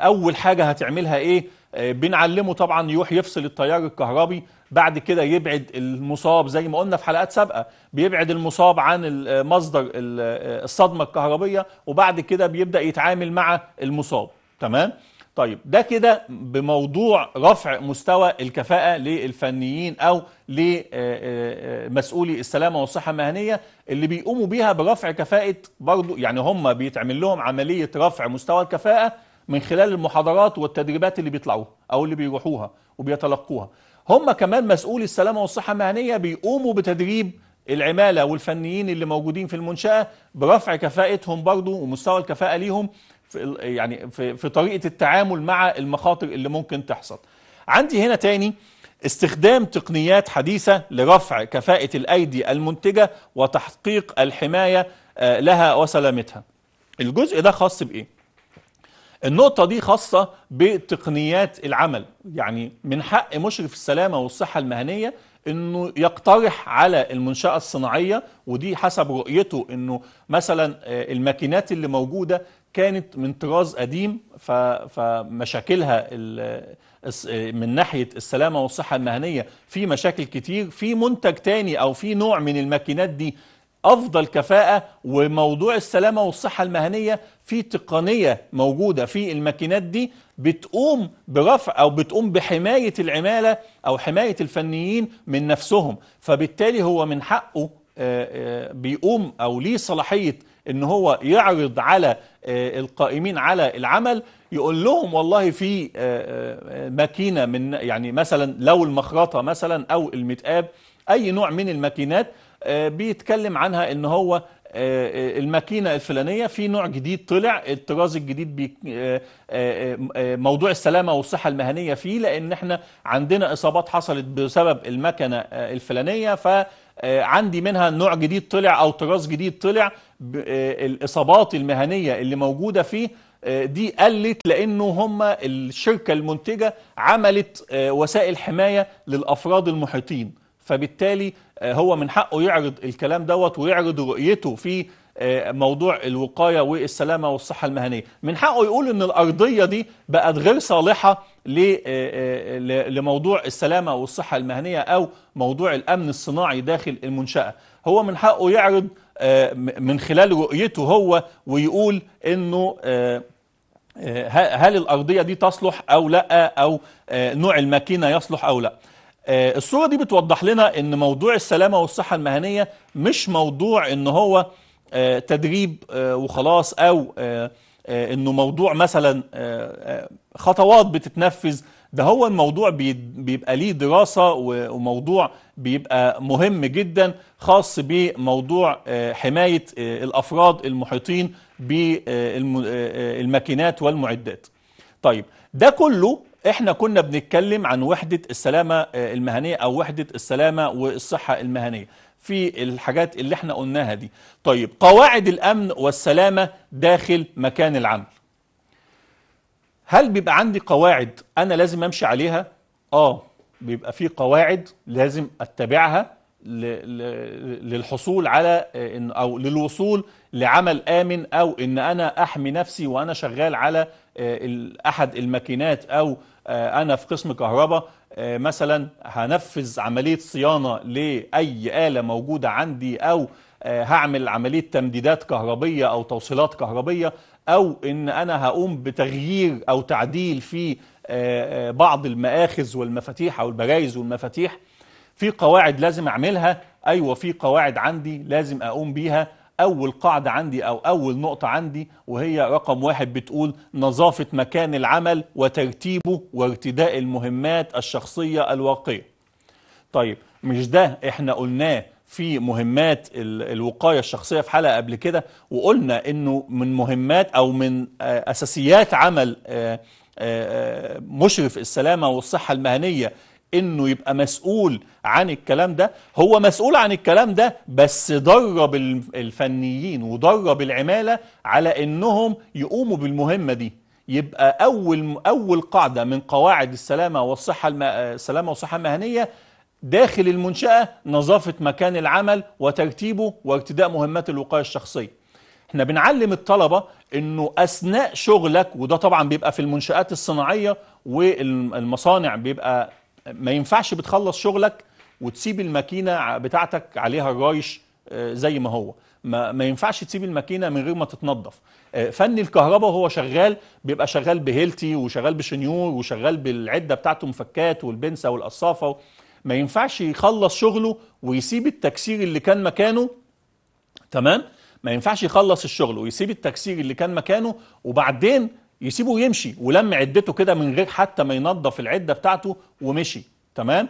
اول حاجه هتعملها ايه بنعلمه طبعا يروح يفصل التيار الكهربي بعد كده يبعد المصاب زي ما قلنا في حلقات سابقه بيبعد المصاب عن مصدر الصدمه الكهربيه وبعد كده بيبدا يتعامل مع المصاب تمام طيب ده كده بموضوع رفع مستوى الكفاءة للفنيين أو لمسؤولي آه، آه، السلامة والصحة المهنية اللي بيقوموا بيها برفع كفاءة برضه يعني هم بيتعمل لهم عملية رفع مستوى الكفاءة من خلال المحاضرات والتدريبات اللي بيطلعوها أو اللي بيروحوها وبيتلقوها هم كمان مسؤولي السلامة والصحة المهنية بيقوموا بتدريب العمالة والفنيين اللي موجودين في المنشأة برفع كفاءتهم برضو ومستوى الكفاءة ليهم في يعني في, في طريقة التعامل مع المخاطر اللي ممكن تحصل عندي هنا تاني استخدام تقنيات حديثة لرفع كفاءة الأيدي المنتجة وتحقيق الحماية آه، لها وسلامتها الجزء ده خاص بإيه؟ النقطة دي خاصة بتقنيات العمل يعني من حق مشرف السلامة والصحة المهنية انه يقترح على المنشأة الصناعية ودي حسب رؤيته انه مثلا آه، الماكينات اللي موجودة كانت من طراز قديم فمشاكلها من ناحية السلامة والصحة المهنية في مشاكل كتير في منتج تاني او في نوع من الماكينات دي افضل كفاءه وموضوع السلامه والصحه المهنيه في تقنيه موجوده في الماكينات دي بتقوم برفع او بتقوم بحمايه العماله او حمايه الفنيين من نفسهم فبالتالي هو من حقه آه، آه، بيقوم او ليه صلاحيه ان هو يعرض على آه، القائمين على العمل يقول لهم والله في ماكينه من يعني مثلا لو المخرطه مثلا او المتقاب اي نوع من الماكينات آه، بيتكلم عنها ان هو آه، آه، الماكينه الفلانيه في نوع جديد طلع الطراز الجديد بي موضوع السلامه والصحه المهنيه فيه لان احنا عندنا اصابات حصلت بسبب المكنه الفلانيه ف عندي منها نوع جديد طلع او طراز جديد طلع الاصابات المهنيه اللي موجوده فيه دي قلت لانه هم الشركه المنتجه عملت وسائل حمايه للافراد المحيطين فبالتالي آه، هو من حقه يعرض الكلام دوت ويعرض رؤيته في آه، موضوع الوقاية والسلامة والصحة المهنية من حقه يقول ان الأرضية دي بقت غير صالحة آه، لموضوع السلامة والصحة المهنية أو موضوع الأمن الصناعي داخل المنشأة هو من حقه يعرض من خلال رؤيته هو ويقول انه هل الأرضية دي تصلح أو لا أو نوع الماكينة يصلح أو لا آه، الصورة دي بتوضح لنا ان موضوع السلامة والصحة المهنية مش موضوع ان هو آه، تدريب آه، وخلاص او انه موضوع مثلا خطوات بتتنفذ ده هو الموضوع بيبقى ليه دراسة وموضوع بيبقى مهم جدا خاص بموضوع حماية الأفراد المحيطين بالماكينات والمعدات طيب ده كله احنا كنا بنتكلم عن وحدة السلامة آه، المهنية او وحدة السلامة والصحة المهنية في الحاجات اللي احنا قلناها دي طيب قواعد الامن والسلامة داخل مكان العمل هل بيبقى عندي قواعد انا لازم امشي عليها اه بيبقى في قواعد لازم اتبعها للحصول على آه، او للوصول لعمل امن او ان انا احمي نفسي وانا شغال على آه، احد الماكينات او آه، انا في قسم كهرباء آه، مثلا هنفذ عمليه صيانه لاي اله موجوده عندي او آه، هعمل عمليه تمديدات كهربيه او توصيلات كهربيه او ان انا هقوم بتغيير او تعديل في بعض المآخذ والمفاتيح او البرايز والمفاتيح في قواعد لازم اعملها ايوه في قواعد عندي لازم اقوم بيها أول قاعدة عندي أو أول نقطة عندي وهي رقم واحد بتقول نظافة مكان العمل وترتيبه وارتداء المهمات الشخصية الواقية طيب مش ده احنا قلناه في مهمات الوقاية الشخصية في حلقة قبل كده وقلنا انه من مهمات او من آه، اساسيات عمل آه، آه، مشرف السلامة والصحة المهنية انه يبقى مسؤول عن الكلام ده هو مسؤول عن الكلام ده بس درب الفنيين ودرب العمالة على انهم يقوموا بالمهمة دي يبقى اول اول قاعدة من قواعد السلامة والصحة السلامة والصحة المهنية داخل المنشأة نظافة مكان العمل وترتيبه وارتداء مهمات الوقاية الشخصية احنا بنعلم الطلبة انه اثناء شغلك وده طبعا بيبقى في المنشآت الصناعية والمصانع بيبقى ما ينفعش بتخلص شغلك وتسيب الماكينه بتاعتك عليها الرايش آه، زي ما هو ما, ما ينفعش تسيب الماكينه من غير ما تتنظف آه، فن الكهرباء وهو شغال بيبقى شغال بهيلتي وشغال بشنيور وشغال بالعده بتاعته مفكات والبنسه والقصافه ما ينفعش يخلص شغله ويسيب التكسير اللي كان مكانه تمام ما ينفعش يخلص الشغل ويسيب التكسير اللي كان مكانه وبعدين يسيبه يمشي ولم عدته كده من غير حتى ما ينظف العده بتاعته ومشي تمام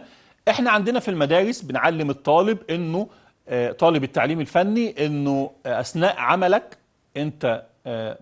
احنا عندنا في المدارس بنعلم الطالب انه آه، طالب التعليم الفني انه آه، اثناء عملك انت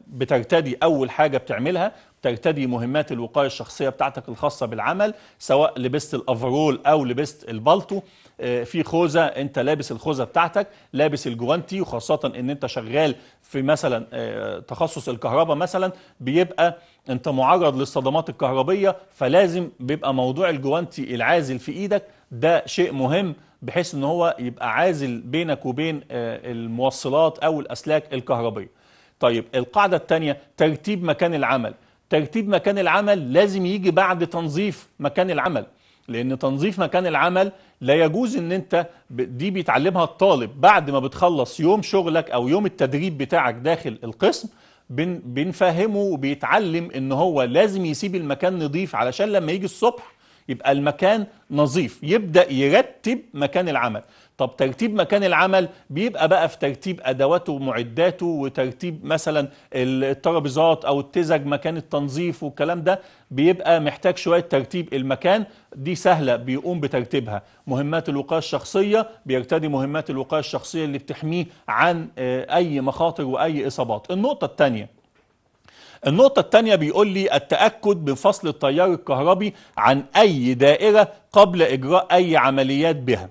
بترتدي أول حاجة بتعملها بترتدي مهمات الوقاية الشخصية بتاعتك الخاصة بالعمل سواء لبست الأفرول أو لبست البالطو آه، في خوذة أنت لابس الخوذة بتاعتك لابس الجوانتي وخاصة أن أنت شغال في مثلا آه، تخصص الكهرباء مثلا بيبقى أنت معرض للصدمات الكهربية فلازم بيبقى موضوع الجوانتي العازل في إيدك ده شيء مهم بحيث أن هو يبقى عازل بينك وبين آه، الموصلات أو الأسلاك الكهربية طيب القاعدة الثانية ترتيب مكان العمل ترتيب مكان العمل لازم يجي بعد تنظيف مكان العمل لأن تنظيف مكان العمل لا يجوز ان انت دي بيتعلمها الطالب بعد ما بتخلص يوم شغلك او يوم التدريب بتاعك داخل القسم بن بنفهمه وبيتعلم ان هو لازم يسيب المكان نظيف علشان لما يجي الصبح يبقى المكان نظيف يبدأ يرتب مكان العمل طب ترتيب مكان العمل بيبقى بقى في ترتيب ادواته ومعداته وترتيب مثلا الترابيزات او التزج مكان التنظيف والكلام ده بيبقى محتاج شويه ترتيب المكان دي سهله بيقوم بترتيبها مهمات الوقايه الشخصيه بيرتدي مهمات الوقايه الشخصيه اللي بتحميه عن آه، اي مخاطر واي اصابات النقطه الثانيه النقطة الثانية بيقول لي التأكد من فصل التيار الكهربي عن أي دائرة قبل إجراء أي عمليات بها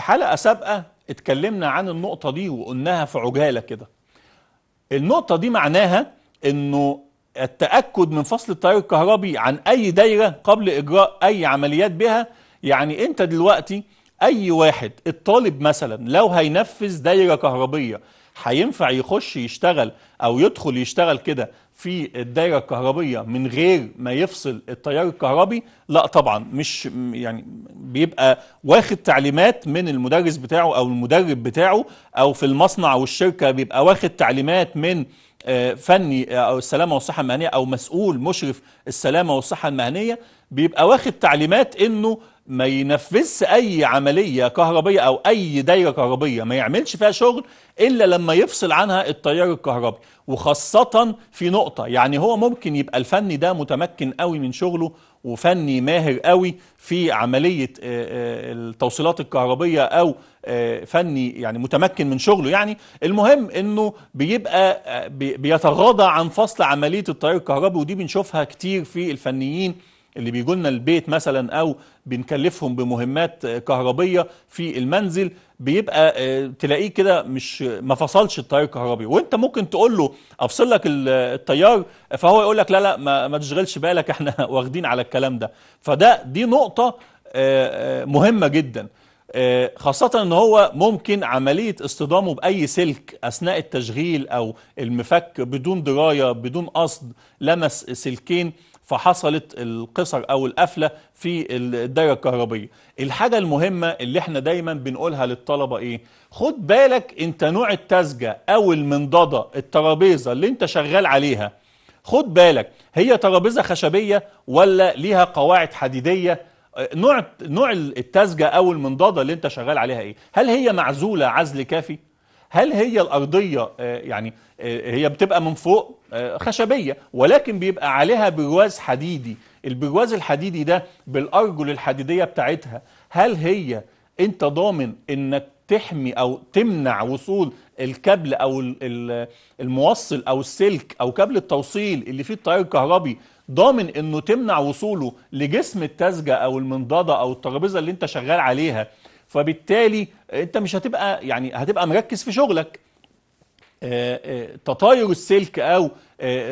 في حلقة سابقة اتكلمنا عن النقطة دي وقلناها في عجالة كده النقطة دي معناها انه التأكد من فصل التيار الكهربي عن اي دايرة قبل اجراء اي عمليات بها يعني انت دلوقتي اي واحد الطالب مثلا لو هينفذ دايرة كهربية هينفع يخش يشتغل او يدخل يشتغل كده في الدايره الكهربيه من غير ما يفصل التيار الكهربي لا طبعا مش يعني بيبقى واخد تعليمات من المدرس بتاعه او المدرب بتاعه او في المصنع والشركه بيبقى واخد تعليمات من آه، فني آه، او السلامه والصحه المهنيه او مسؤول مشرف السلامه والصحه المهنيه بيبقى واخد تعليمات انه ما ينفذش اي عمليه كهربيه او اي دايره كهربيه ما يعملش فيها شغل الا لما يفصل عنها التيار الكهربي وخاصه في نقطه يعني هو ممكن يبقى الفني ده متمكن قوي من شغله وفني ماهر قوي في عمليه آه، آه، التوصيلات الكهربيه او آه، فني يعني متمكن من شغله يعني المهم انه بيبقى بيتغاضى عن فصل عمليه التيار الكهربي ودي بنشوفها كتير في الفنيين اللي بيجوا لنا البيت مثلا او بنكلفهم بمهمات كهربيه في المنزل بيبقى آه، تلاقيه كده مش ما فصلش التيار الكهربي وانت ممكن تقول له افصل لك التيار فهو يقول لك لا لا ما, ما تشغلش بالك احنا واخدين على الكلام ده فده دي نقطه آه، آه، مهمه جدا خاصة ان هو ممكن عملية اصطدامه بأي سلك أثناء التشغيل أو المفك بدون دراية بدون قصد لمس سلكين فحصلت القصر او القفله في الدايره الكهربيه الحاجه المهمه اللي احنا دايما بنقولها للطلبه ايه خد بالك انت نوع التزجه او المنضده الترابيزه اللي انت شغال عليها خد بالك هي ترابيزه خشبيه ولا ليها قواعد حديديه نوع نوع التزجه او المنضده اللي انت شغال عليها ايه هل هي معزوله عزل كافي هل هي الأرضية آه، يعني آه، هي بتبقى من فوق آه، خشبية ولكن بيبقى عليها برواز حديدي البرواز الحديدي ده بالأرجل الحديدية بتاعتها هل هي انت ضامن انك تحمي او تمنع وصول الكابل او الموصل او السلك او كابل التوصيل اللي فيه التيار الكهربي ضامن انه تمنع وصوله لجسم التزجة او المنضدة او الترابيزة اللي انت شغال عليها فبالتالي انت مش هتبقى يعني هتبقى مركز في شغلك آه، آه، تطاير السلك او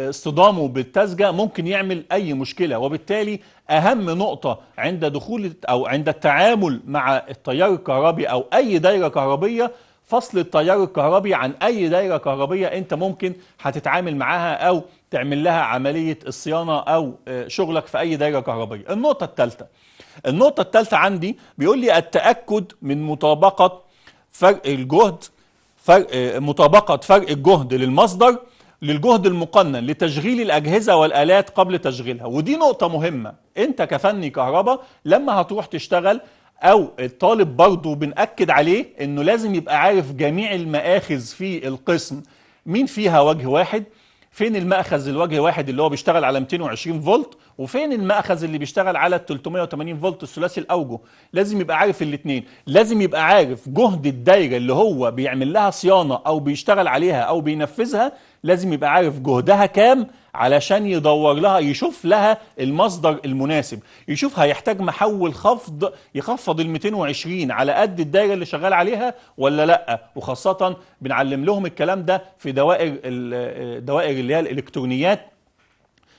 اصطدامه آه، بالتزجة ممكن يعمل اي مشكلة وبالتالي اهم نقطة عند دخول او عند التعامل مع التيار الكهربي او اي دايرة كهربية فصل التيار الكهربي عن اي دايرة كهربية انت ممكن هتتعامل معاها او تعمل لها عملية الصيانة او شغلك في اي دايرة كهربية النقطة الثالثة النقطة الثالثة عندي بيقول لي التأكد من مطابقة فرق الجهد فرق آه، مطابقة فرق الجهد للمصدر للجهد المقنن لتشغيل الأجهزة والآلات قبل تشغيلها ودي نقطة مهمة أنت كفني كهرباء لما هتروح تشتغل أو الطالب برضه بنأكد عليه أنه لازم يبقى عارف جميع المآخذ في القسم مين فيها وجه واحد فين المأخذ الوجه واحد اللي هو بيشتغل على 220 فولت وفين المأخذ اللي بيشتغل على 380 فولت الثلاثي الأوجه لازم يبقى عارف الاثنين لازم يبقى عارف جهد الدايرة اللي هو بيعمل لها صيانة أو بيشتغل عليها أو بينفذها لازم يبقى عارف جهدها كام علشان يدور لها يشوف لها المصدر المناسب يشوف هيحتاج محول خفض يخفض ال 220 على قد الدايره اللي شغال عليها ولا لا وخاصه بنعلم لهم الكلام ده في دوائر الدوائر اللي هي الالكترونيات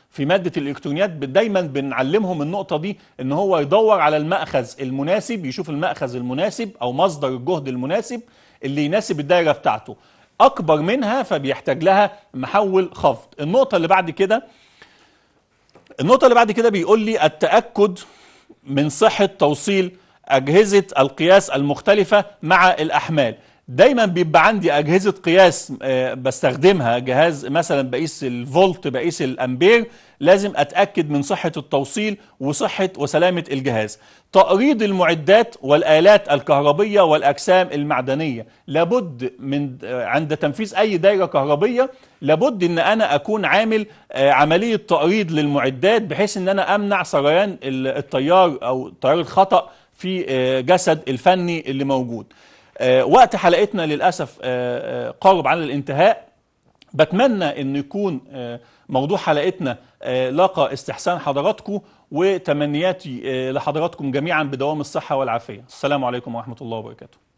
في ماده الالكترونيات دايما بنعلمهم النقطه دي ان هو يدور على الماخذ المناسب يشوف الماخذ المناسب او مصدر الجهد المناسب اللي يناسب الدايره بتاعته اكبر منها فبيحتاج لها محول خفض النقطه اللي بعد كده النقطه اللي بعد كده بيقول لي التاكد من صحه توصيل اجهزه القياس المختلفه مع الاحمال دايما بيبقى عندي اجهزه قياس آه، بستخدمها جهاز مثلا بقيس الفولت بقيس الامبير لازم أتأكد من صحة التوصيل وصحة وسلامة الجهاز تأريض المعدات والآلات الكهربية والأجسام المعدنية لابد من عند تنفيذ أي دائرة كهربية لابد أن أنا أكون عامل آه، عملية تأريض للمعدات بحيث أن أنا أمنع سريان التيار أو تيار الخطأ في آه، جسد الفني اللي موجود آه، وقت حلقتنا للأسف قارب على الانتهاء بتمنى أن يكون موضوع حلقتنا آه، لقى استحسان حضراتكم وتمنياتي آه، لحضراتكم جميعا بدوام الصحة والعافية السلام عليكم ورحمة الله وبركاته